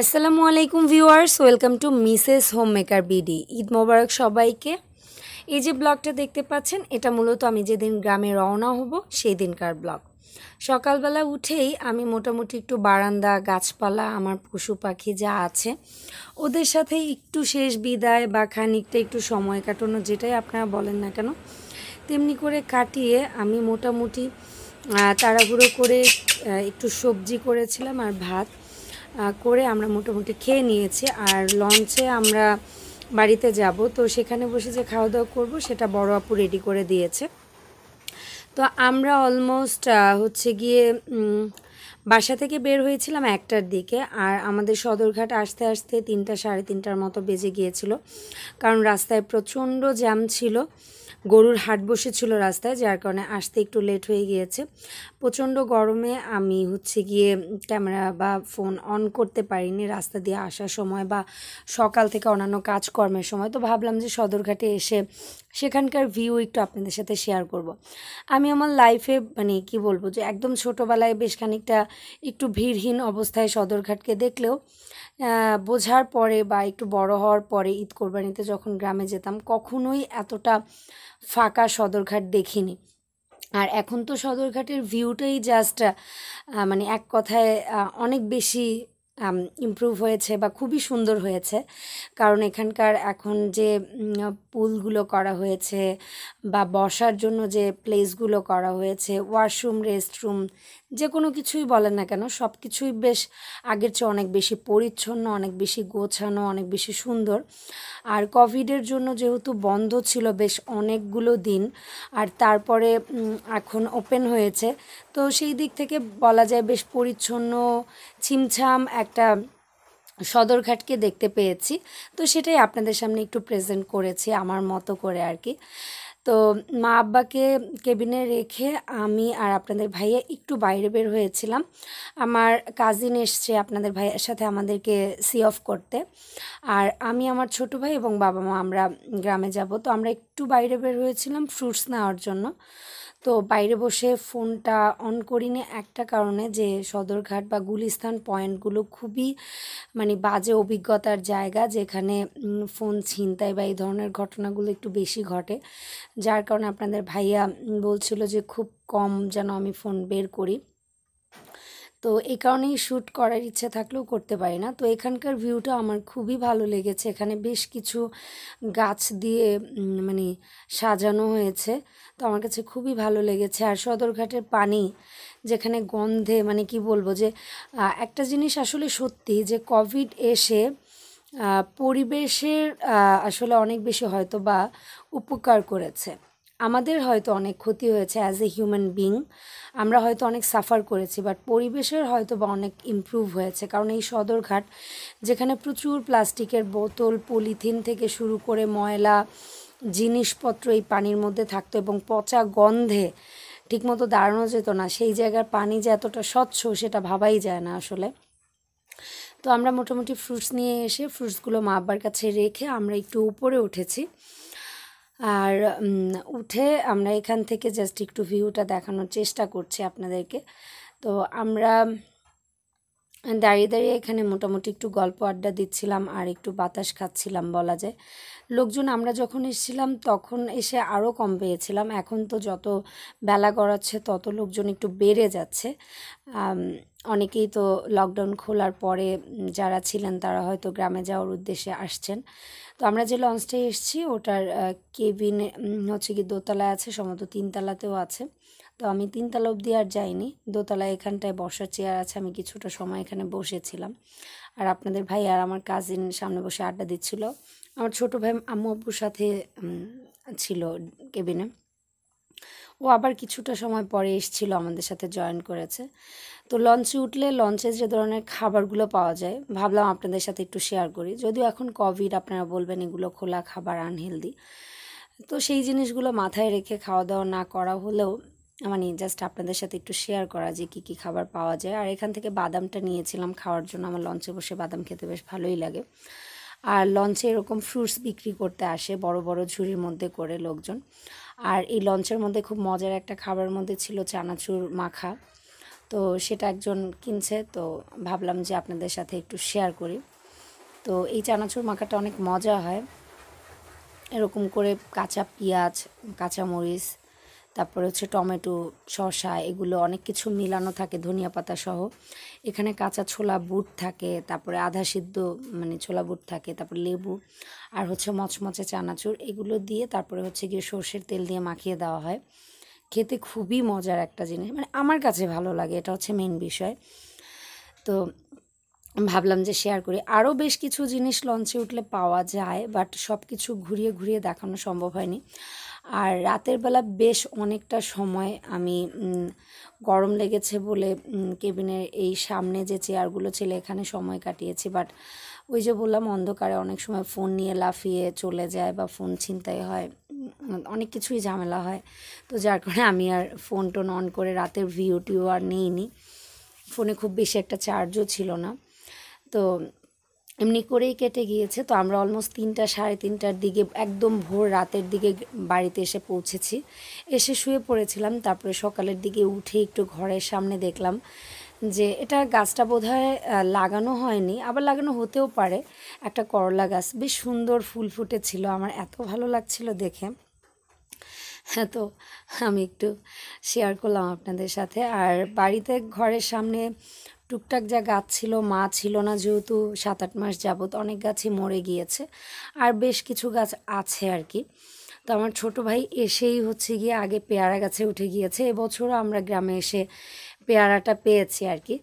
আসসালামু আলাইকুম viewers welcome to Mrs home maker BD Eid মোবারক সবাইকে এই যে ব্লগটা দেখতে পাচ্ছেন এটা মূলত আমি যেদিন গ্রামে রওনা হব সেই দিনকার ব্লগ সকালবেলা উঠেই আমি মোটামুটি একটু বারান্দা গাছপালা আমার পশু পাখি যা আছে ওদের সাথে একটু শেষ বিদায় বা খানিকটা একটু সময় কাটানো যেটাই আপনারা বলেন না কেন তেমনি করে কাটিয়ে আমি মোটামুটি তাড়াহুড়ো করে একটু সবজি করেছিলাম আর ভাত করে আমরা মোটামুটি খেয়ে নিয়েছি আর লঞ্চে আমরা বাড়িতে যাব তো সেখানে বসে যে খাওয়া দাওয়া করবো সেটা বড় আপু রেডি করে দিয়েছে তো আমরা অলমোস্ট হচ্ছে গিয়ে বাসা থেকে বের হয়েছিলাম একটার দিকে আর আমাদের সদরঘাট আসতে আসতে তিনটা সাড়ে তিনটার মতো বেজে গিয়েছিল কারণ রাস্তায় প্রচণ্ড জ্যাম ছিল গরুর হাট বসেছিল রাস্তায় যার কারণে আসতে একটু লেট হয়ে গিয়েছে প্রচণ্ড গরমে আমি হচ্ছে গিয়ে ক্যামেরা বা ফোন অন করতে পারিনি রাস্তা দিয়ে আসার সময় বা সকাল থেকে অন্যান্য কাজকর্মের সময় তো ভাবলাম যে সদরঘাটে এসে সেখানকার ভিউ একটু আপনাদের সাথে শেয়ার করব। আমি আমার লাইফে মানে কি বলবো যে একদম ছোটোবেলায় বেশ খানিকটা একটু ভিড়হীন অবস্থায় সদরঘাটকে দেখলেও বোঝার পরে বা একটু বড় হওয়ার পরে ঈদ কোরবানিতে যখন গ্রামে যেতাম কখনোই এতটা ফাঁকা সদরঘাট দেখিনি আর এখন তো সদরঘাটের ভিউটাই জাস্ট মানে এক কথায় অনেক বেশি ইম্প্রুভ হয়েছে বা খুবই সুন্দর হয়েছে কারণ এখানকার এখন যে পুলগুলো করা হয়েছে বা বসার জন্য যে প্লেসগুলো করা হয়েছে ওয়াশরুম রেস্টরুম যে কোনো কিছুই বলেন না কেন সব কিছুই বেশ আগের চেয়ে অনেক বেশি পরিচ্ছন্ন অনেক বেশি গোছানো অনেক বেশি সুন্দর আর কোভিডের জন্য যেহেতু বন্ধ ছিল বেশ অনেকগুলো দিন আর তারপরে এখন ওপেন হয়েছে তো সেই দিক থেকে বলা যায় বেশ পরিচ্ছন্ন ছিমছাম একটা সদরঘাটকে দেখতে পেয়েছি তো সেটাই আপনাদের সামনে একটু প্রেজেন্ট করেছি আমার মতো করে আর কি তো মা আব্বাকে কেবিনে রেখে আমি আর আপনাদের ভাইয়া একটু বাইরে বের হয়েছিলাম আমার কাজিন এসছে আপনাদের ভাইয়ের সাথে আমাদেরকে সি অফ করতে আর আমি আমার ছোট ভাই এবং বাবা মা আমরা গ্রামে যাব তো আমরা একটু বাইরে বের হয়েছিলাম ফ্রুটস নেওয়ার জন্য তো বাইরে বসে ফোনটা অন করিনি একটা কারণে যে সদরঘাট বা গুলিস্থান পয়েন্টগুলো খুবই মানে বাজে অভিজ্ঞতার জায়গা যেখানে ফোন ছিনতাই বা এই ধরনের ঘটনাগুলো একটু বেশি ঘটে যার কারণে আপনাদের ভাইয়া বলছিল যে খুব কম যেন আমি ফোন বের করি তো এই কারণেই শ্যুট করার ইচ্ছে থাকলেও করতে পারি না তো এখানকার ভিউটা আমার খুবই ভালো লেগেছে এখানে বেশ কিছু গাছ দিয়ে মানে সাজানো হয়েছে তো আমার কাছে খুবই ভালো লেগেছে আর সদরঘাটের পানি যেখানে গন্ধে মানে কি বলবো যে একটা জিনিস আসলে সত্যি যে কোভিড এসে পরিবেশের আসলে অনেক বেশি হয়তো বা উপকার করেছে আমাদের হয়তো অনেক ক্ষতি হয়েছে অ্যাজ এ হিউম্যান বিং আমরা হয়তো অনেক সাফার করেছি বাট পরিবেশের হয়তো বা অনেক ইম্প্রুভ হয়েছে কারণ এই সদরঘাট যেখানে প্রচুর প্লাস্টিকের বোতল পলিথিন থেকে শুরু করে ময়লা জিনিসপত্র এই পানির মধ্যে থাকতো এবং পচা গন্ধে ঠিকমতো দাঁড়ানো যেত না সেই জায়গার পানি যে এতটা স্বচ্ছ সেটা ভাবাই যায় না আসলে তো আমরা মোটামুটি ফ্রুটস নিয়ে এসে ফ্রুটসগুলো মা আব্বার কাছে রেখে আমরা একটু উপরে উঠেছি আর উঠে আমরা এখান থেকে জাস্ট একটু ভিউটা দেখানোর চেষ্টা করছি আপনাদেরকে তো আমরা দাঁড়িয়ে দাঁড়িয়ে এখানে মোটামুটি একটু গল্প আড্ডা দিচ্ছিলাম আর একটু বাতাস খাচ্ছিলাম বলা যায় লোকজন আমরা যখন এসেছিলাম তখন এসে আরও কম পেয়েছিলাম এখন তো যত বেলা গড়াচ্ছে তত লোকজন একটু বেড়ে যাচ্ছে অনেকেই তো লকডাউন খোলার পরে যারা ছিলেন তারা হয়তো গ্রামে যাওয়ার উদ্দেশ্যে আসছেন তো আমরা যে লঞ্চটায় এসেছি ওটার কেবিন হচ্ছে কি দোতলায় আছে সম্ভবত তিনতলাতেও আছে তো আমি তিনতলা অব্দি আর যাইনি দোতলা এখানটায় বসার চেয়ার আছে আমি কিছুটা সময় এখানে বসেছিলাম আর আপনাদের ভাই আর আমার কাজিন সামনে বসে আড্ডা দিচ্ছিল আমার ছোটো ভাই আম্মু আব্বুর সাথে ছিল কেবিনে ও আবার কিছুটা সময় পরে এসেছিলো আমাদের সাথে জয়েন করেছে তো লঞ্চে উঠলে লঞ্চে যে ধরনের খাবারগুলো পাওয়া যায় ভাবলাম আপনাদের সাথে একটু শেয়ার করি যদিও এখন কোভিড আপনারা বলবেন এগুলো খোলা খাবার আনহেলদি তো সেই জিনিসগুলো মাথায় রেখে খাওয়া দাওয়া না করা হলেও মানে জাস্ট আপনাদের সাথে একটু শেয়ার করা যে কী কী খাবার পাওয়া যায় আর এখান থেকে বাদামটা নিয়েছিলাম খাওয়ার জন্য আমার লঞ্চে বসে বাদাম খেতে বেশ ভালোই লাগে আর লঞ্চে এরকম ফ্রুটস বিক্রি করতে আসে বড় বড় ঝুড়ির মধ্যে করে লোকজন আর এই লঞ্চের মধ্যে খুব মজার একটা খাবার মধ্যে ছিল চানাচুর মাখা তো সেটা একজন কিনছে তো ভাবলাম যে আপনাদের সাথে একটু শেয়ার করি তো এই চানাচুর মাখাটা অনেক মজা হয় এরকম করে কাঁচা পেঁয়াজ কাঁচামরিচ তারপরে হচ্ছে টমেটো শসা এগুলো অনেক কিছু মিলানো থাকে ধনিয়া পাতা সহ এখানে কাঁচা ছোলা বুট থাকে তারপরে আধা সিদ্ধ মানে ছোলা বুট থাকে তারপর লেবু আর হচ্ছে মচমচে চানাচুর এগুলো দিয়ে তারপরে হচ্ছে গিয়ে সর্ষের তেল দিয়ে মাখিয়ে দেওয়া হয় খেতে খুবই মজার একটা জিনিস মানে আমার কাছে ভালো লাগে এটা হচ্ছে মেন বিষয় তো ভাবলাম যে শেয়ার করি আরও বেশ কিছু জিনিস লঞ্চে উঠলে পাওয়া যায় বাট সব কিছু ঘুরিয়ে ঘুরিয়ে দেখানো সম্ভব হয়নি আর রাতের বেলা বেশ অনেকটা সময় আমি গরম লেগেছে বলে কেবিনের এই সামনে যে চেয়ারগুলো ছিল এখানে সময় কাটিয়েছি বাট ওই যে বললাম অন্ধকারে অনেক সময় ফোন নিয়ে লাফিয়ে চলে যায় বা ফোন ছিনতাই হয় অনেক কিছুই ঝামেলা হয় তো যার কারণে আমি আর ফোন টোন অন করে রাতের ভিউ টিউ আর নিইনি ফোনে খুব বেশি একটা চার্জও ছিল না তো এমনি করেই কেটে গিয়েছে তো আমরা অলমোস্ট তিনটা সাড়ে তিনটার দিকে একদম ভোর রাতের দিকে বাড়িতে এসে পৌঁছেছি এসে শুয়ে পড়েছিলাম তারপরে সকালের দিকে উঠে একটু ঘরের সামনে দেখলাম যে এটা গাছটা বোধ লাগানো হয়নি আবার লাগানো হতেও পারে একটা করলা গাছ বেশ সুন্দর ফুল ফুটেছিল আমার এত ভালো লাগছিল দেখে হ্যাঁ তো আমি একটু শেয়ার করলাম আপনাদের সাথে আর বাড়িতে ঘরের সামনে টুকটাক যা গাছ ছিল মা ছিল না যেহেতু সাত আট মাস যাবৎ অনেক গাছই মরে গিয়েছে আর বেশ কিছু গাছ আছে আর কি তো আমার ছোট ভাই এসেই হচ্ছে গিয়ে আগে পেয়ারা গাছে উঠে গিয়েছে এবছরও আমরা গ্রামে এসে পেয়ারাটা পেয়েছি আর কি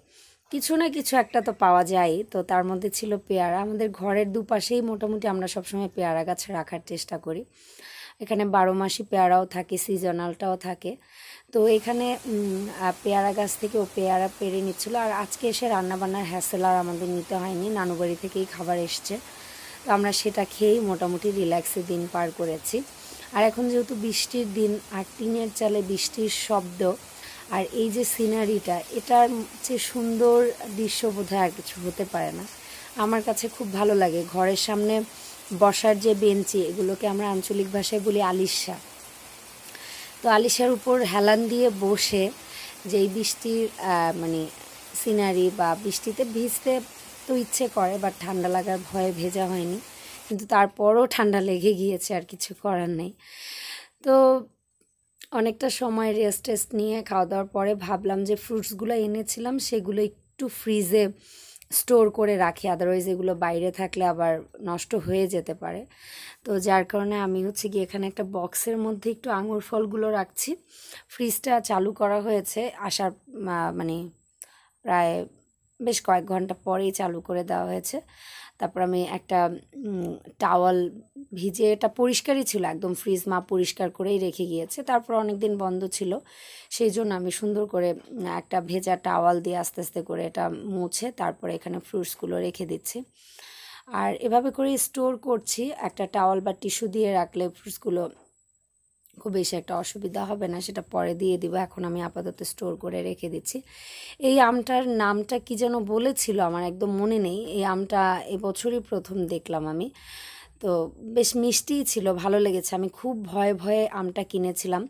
কিছু না কিছু একটা তো পাওয়া যায় তো তার মধ্যে ছিল পেয়ারা আমাদের ঘরের দুপাশেই মোটামুটি আমরা সবসময় পেয়ারা গাছ রাখার চেষ্টা করি এখানে বারো মাসি পেয়ারাও থাকে সিজনালটাও থাকে তো এখানে পেয়ারা গাছ থেকে ও পেয়ারা পেরে নিচ্ছিল আর আজকে এসে রান্নাবান্নার হ্যাসেল আর আমাদের নিতে হয়নি নানুবাড়ি থেকেই খাবার এসছে তো আমরা সেটা খেয়েই মোটামুটি রিল্যাক্সে দিন পার করেছি আর এখন যেহেতু বৃষ্টির দিন আর টিনের চালে বৃষ্টির শব্দ আর এই যে সিনারিটা এটার যে সুন্দর দৃশ্য বোধ আর কিছু হতে পারে না আমার কাছে খুব ভালো লাগে ঘরের সামনে বসার যে বেঞ্চি এগুলোকে আমরা আঞ্চলিক ভাষায় বলি আলিশা তো আলিশার উপর হেলান দিয়ে বসে যেই বৃষ্টির মানে সিনারি বা বৃষ্টিতে ভিজতে তো ইচ্ছে করে বা ঠান্ডা লাগার ভয়ে ভেজা হয়নি কিন্তু তারপরও ঠান্ডা লেগে গিয়েছে আর কিছু করার নেই তো অনেকটা সময় রেস্ট টেস্ট নিয়ে খাওয়া দাওয়ার পরে ভাবলাম যে ফ্রুটসগুলো এনেছিলাম সেগুলো একটু ফ্রিজে স্টোর করে রাখি আদারওয়াইজ এগুলো বাইরে থাকলে আবার নষ্ট হয়ে যেতে পারে তো যার কারণে আমি হচ্ছে গিয়ে এখানে একটা বক্সের মধ্যে একটু আঙুর ফলগুলো রাখছি ফ্রিজটা চালু করা হয়েছে আসার মানে প্রায় বেশ কয়েক ঘন্টা পরেই চালু করে দেওয়া হয়েছে তারপর আমি একটা টাওয়াল ভিজে এটা পরিষ্কারই ছিল একদম ফ্রিজ মা পরিষ্কার করেই রেখে গিয়েছে তারপর অনেক দিন বন্ধ ছিল সেই জন্য আমি সুন্দর করে একটা ভেজা টাওয়াল দিয়ে আস্তে আস্তে করে এটা মুছে তারপরে এখানে ফ্রুটসগুলো রেখে দিচ্ছি আর এভাবে করে স্টোর করছি একটা টাওয়াল বা টিস্যু দিয়ে রাখলে ফ্রুটসগুলো খুব বেশি একটা অসুবিধা হবে না সেটা পরে দিয়ে দিব এখন আমি আপাতত স্টোর করে রেখে দিচ্ছি এই আমটার নামটা কি যেন বলেছিল আমার একদম মনে নেই এই আমটা এবছরই প্রথম দেখলাম আমি তো বেশ মিষ্টিই ছিল ভালো লেগেছে আমি খুব ভয়ে ভয়ে আমটা কিনেছিলাম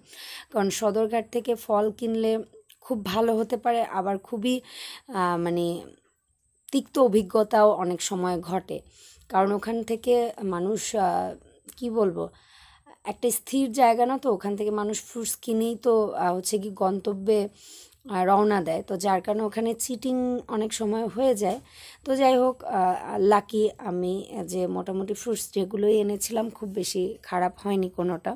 কারণ সদরঘাট থেকে ফল কিনলে খুব ভালো হতে পারে আবার খুবই মানে তিক্ত অভিজ্ঞতাও অনেক সময় ঘটে কারণ ওখান থেকে মানুষ কি বলবো একটা স্থির জায়গা না তো ওখান থেকে মানুষ ফ্রুটস কিনেই তো হচ্ছে কি গন্তব্যে রওনা দেয় তো যার কারণে ওখানে চিটিং অনেক সময় হয়ে যায় তো যাই হোক লাকি আমি যে মোটামুটি ফ্রুটস যেগুলোই এনেছিলাম খুব বেশি খারাপ হয়নি কোনোটা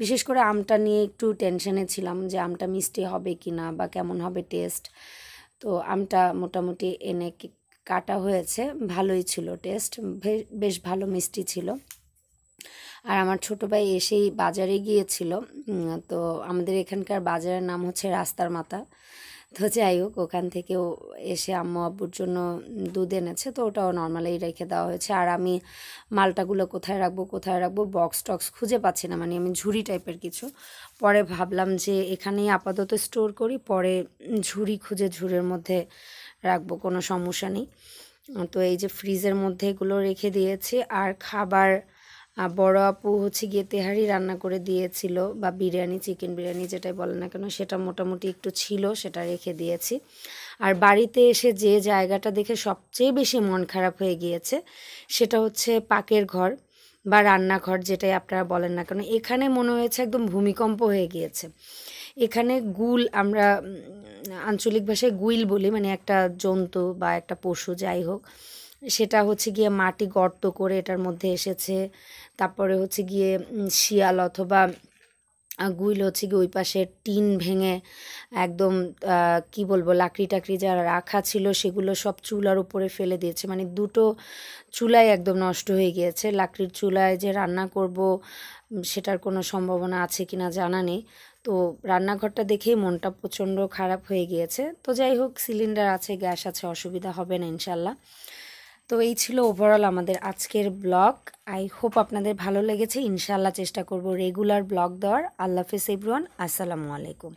বিশেষ করে আমটা নিয়ে একটু টেনশনে ছিলাম যে আমটা মিষ্টি হবে কি না বা কেমন হবে টেস্ট তো আমটা মোটামুটি এনে কাটা হয়েছে ভালোই ছিল টেস্ট বেশ ভালো মিষ্টি ছিল আর আমার ছোটো ভাই এসেই বাজারে গিয়েছিল তো আমাদের এখানকার বাজারের নাম হচ্ছে রাস্তার মাথা তো যাই হোক ওখান থেকেও এসে আম্মু আব্বুর জন্য দুধ এনেছে তো ওটাও নর্মালি রেখে দেওয়া হয়েছে আর আমি মালটাগুলো কোথায় রাখবো কোথায় রাখবো বক্স টক্স খুঁজে পাচ্ছি না মানে আমি ঝুড়ি টাইপের কিছু পরে ভাবলাম যে এখানেই আপাতত স্টোর করি পরে ঝুড়ি খুঁজে ঝুড়ির মধ্যে রাখবো কোনো সমস্যা নেই তো এই যে ফ্রিজের মধ্যে এগুলো রেখে দিয়েছি আর খাবার আর বড় আপু হচ্ছে গিয়ে তেহারি রান্না করে দিয়েছিল বা বিরিয়ানি চিকেন বিরিয়ানি যেটাই বলে না কেন সেটা মোটামুটি একটু ছিল সেটা রেখে দিয়েছি আর বাড়িতে এসে যে জায়গাটা দেখে সবচেয়ে বেশি মন খারাপ হয়ে গিয়েছে সেটা হচ্ছে পাকের ঘর বা রান্নাঘর যেটাই আপনারা বলেন না কেন এখানে মনে হয়েছে একদম ভূমিকম্প হয়ে গিয়েছে এখানে গুল আমরা আঞ্চলিক ভাষায় গুইল বলি মানে একটা জন্তু বা একটা পশু যাই হোক সেটা হচ্ছে গিয়ে মাটি গর্ত করে এটার মধ্যে এসেছে তারপরে হচ্ছে গিয়ে শিয়াল অথবা গুইল হচ্ছে গিয়ে ওই পাশে টিন ভেঙে একদম কি বলবো লাকড়ি টাকড়ি যা রাখা ছিল সেগুলো সব চুলার উপরে ফেলে দিয়েছে মানে দুটো চুলাই একদম নষ্ট হয়ে গিয়েছে লাকড়ির চুলায় যে রান্না করব সেটার কোনো সম্ভাবনা আছে কি না জানা নেই তো রান্নাঘরটা দেখেই মনটা প্রচণ্ড খারাপ হয়ে গিয়েছে তো যাই হোক সিলিন্ডার আছে গ্যাস আছে অসুবিধা হবে না ইনশাল্লাহ তো এই ছিল ওভারঅল আমাদের আজকের ব্লগ আই হোপ আপনাদের ভালো লেগেছে ইনশাল্লাহ চেষ্টা করব রেগুলার ব্লগ দেওয়ার আল্লাহ হাফিজ এভরিওয়ান আসসালামু আলাইকুম